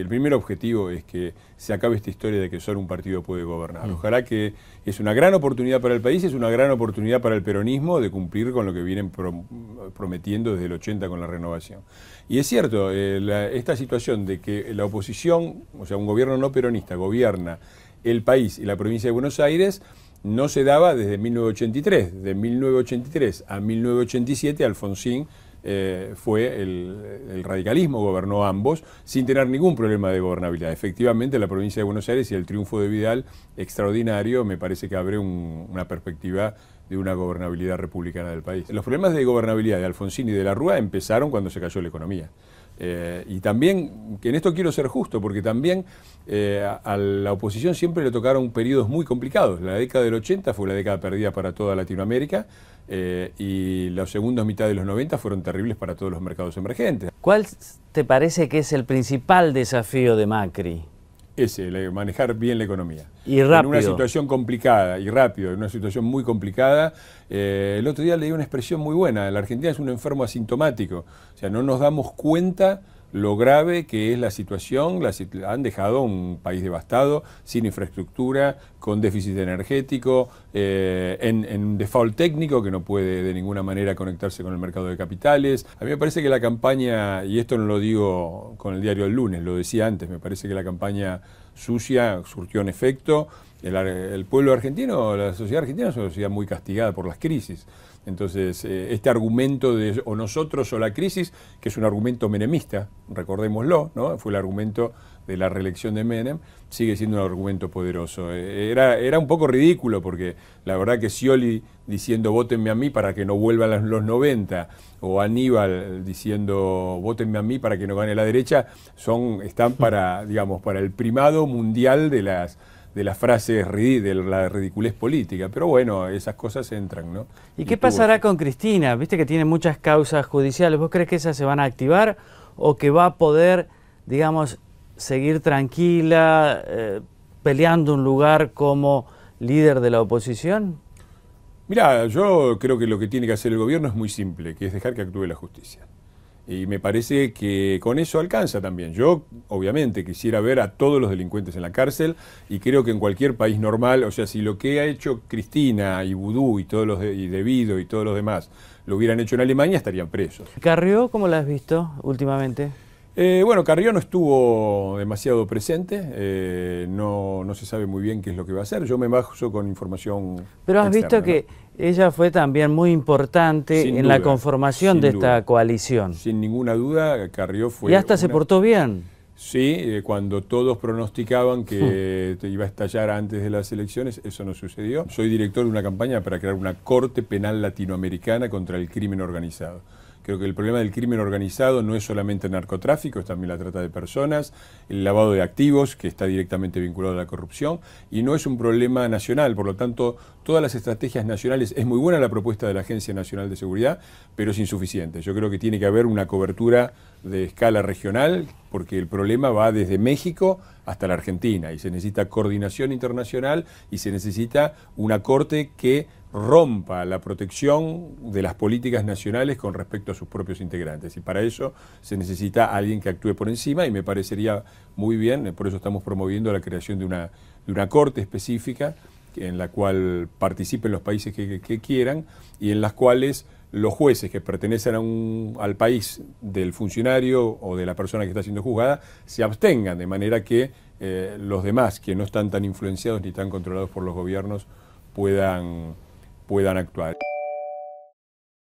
El primer objetivo es que se acabe esta historia de que solo un partido puede gobernar. Mm. Ojalá que es una gran oportunidad para el país, es una gran oportunidad para el peronismo de cumplir con lo que vienen prometiendo desde el 80 con la renovación. Y es cierto, eh, esta situación de que la oposición, o sea, un gobierno no peronista, gobierna el país y la provincia de Buenos Aires, no se daba desde 1983. De 1983 a 1987, Alfonsín eh, fue el, radicalismo, gobernó ambos sin tener ningún problema de gobernabilidad. Efectivamente, la provincia de Buenos Aires y el triunfo de Vidal, extraordinario, me parece que abre una perspectiva de una gobernabilidad republicana del país. Los problemas de gobernabilidad de Alfonsín y de la Rúa empezaron cuando se cayó la economía. Eh, y también, que en esto quiero ser justo, porque también eh, a, la oposición siempre le tocaron periodos muy complicados. La década del 80 fue la década perdida para toda Latinoamérica eh, y la segunda mitad de los 90 fueron terribles para todos los mercados emergentes. ¿Cuál te parece que es el principal desafío de Macri? ese, manejar bien la economía. Y rápido. En una situación complicada y rápido, en una situación muy complicada. Eh, el otro día le leí una expresión muy buena, la Argentina es un enfermo asintomático, o sea, no nos damos cuenta lo grave que es la situación. han dejado un país devastado, sin infraestructura, con déficit energético, eh, en, un default técnico que no puede de ninguna manera conectarse con el mercado de capitales. A mí me parece que la campaña, y esto no lo digo con el diario El lunes, lo decía antes, me parece que la campaña sucia surgió en efecto. El, el pueblo argentino, la sociedad argentina es una sociedad muy castigada por las crisis. Entonces, eh, este argumento de o nosotros o la crisis, que es un argumento menemista, recordémoslo, ¿no? fue el argumento de la reelección de Menem, sigue siendo un argumento poderoso. Eh, era, era un poco ridículo porque la verdad que Scioli diciendo votenme a mí para que no vuelvan los 90, o Aníbal diciendo votenme a mí para que no gane la derecha, son, están para, digamos, para el primado mundial de las de la frase, de la ridiculez política. Pero bueno, esas cosas entran, ¿no? ¿Y, qué pasará con Cristina? Viste que tiene muchas causas judiciales. ¿Vos crees que esas se van a activar o que va a poder, digamos, seguir tranquila, eh, peleando un lugar como líder de la oposición? Mira, yo creo que lo que tiene que hacer el gobierno es muy simple, que es dejar que actúe la justicia. Y me parece que con eso alcanza también. Yo, obviamente, quisiera ver a todos los delincuentes en la cárcel y creo que en cualquier país normal, o sea, si lo que ha hecho Cristina y Vudú y todos los de, y Debido y todos los demás lo hubieran hecho en Alemania, estarían presos. ¿Carrió, cómo la has visto últimamente? Eh, bueno, Carrió no estuvo demasiado presente, eh, no, se sabe muy bien qué es lo que va a hacer, yo me bajo con información. Pero has visto que ella fue también muy importante en la conformación de esta coalición. Sin ninguna duda, Carrió fue... Y hasta se portó bien. Sí, eh, cuando todos pronosticaban que hmm. te iba a estallar antes de las elecciones, eso no sucedió. Soy director de una campaña para crear una Corte Penal Latinoamericana contra el crimen organizado. Creo que el problema del crimen organizado no es solamente el narcotráfico, es también la trata de personas, el lavado de activos, que está directamente vinculado a la corrupción, y no es un problema nacional. Por lo tanto, todas las estrategias nacionales, es muy buena la propuesta de la Agencia Nacional de Seguridad, pero es insuficiente. Yo creo que tiene que haber una cobertura de escala regional, porque el problema va desde México hasta la Argentina, y se necesita coordinación internacional y se necesita una corte que rompa la protección de las políticas nacionales con respecto a sus propios integrantes. Y para eso se necesita alguien que actúe por encima y me parecería muy bien, por eso estamos promoviendo la creación de una, de una corte específica en la cual participen los países que, quieran y en las cuales los jueces que pertenecen un, al país del funcionario o de la persona que está siendo juzgada se abstengan, de manera que eh, los demás que no están tan influenciados ni tan controlados por los gobiernos puedan puedan actuar.